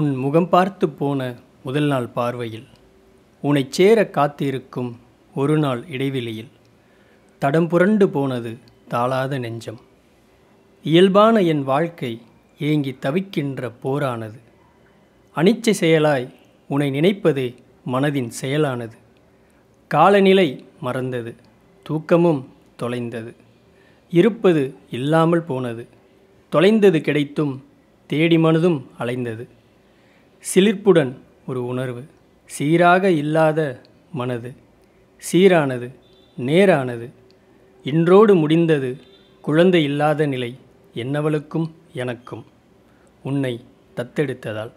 உன் முகம் பார்த்து போன முதல் நாள் பார்வையில் உனைச் சேர காத்திருக்கும் ஒரு நாள் இடைவெளியில் தடம் புரண்டு போனது தாளாத நெஞ்சம் இயல்பான என் வாழ்க்கை ஏங்கி தவிக்கின்ற போரானது அனிச்ச செயலாய் உனை நினைப்பதே மனதின் செயலானது காலநிலை மறந்தது தூக்கமும் தொலைந்தது இருப்பது இல்லாமல் போனது தொலைந்தது கிடைத்தும் தேடி மனதும் அலைந்தது சிலிர்ப்புடன் ஒரு உணர்வு சீராக இல்லாத மனது சீரானது நேரானது இன்றோடு முடிந்தது குழந்தை இல்லாத நிலை என்னவளுக்கும் எனக்கும் உன்னை தத்தெடுத்ததால்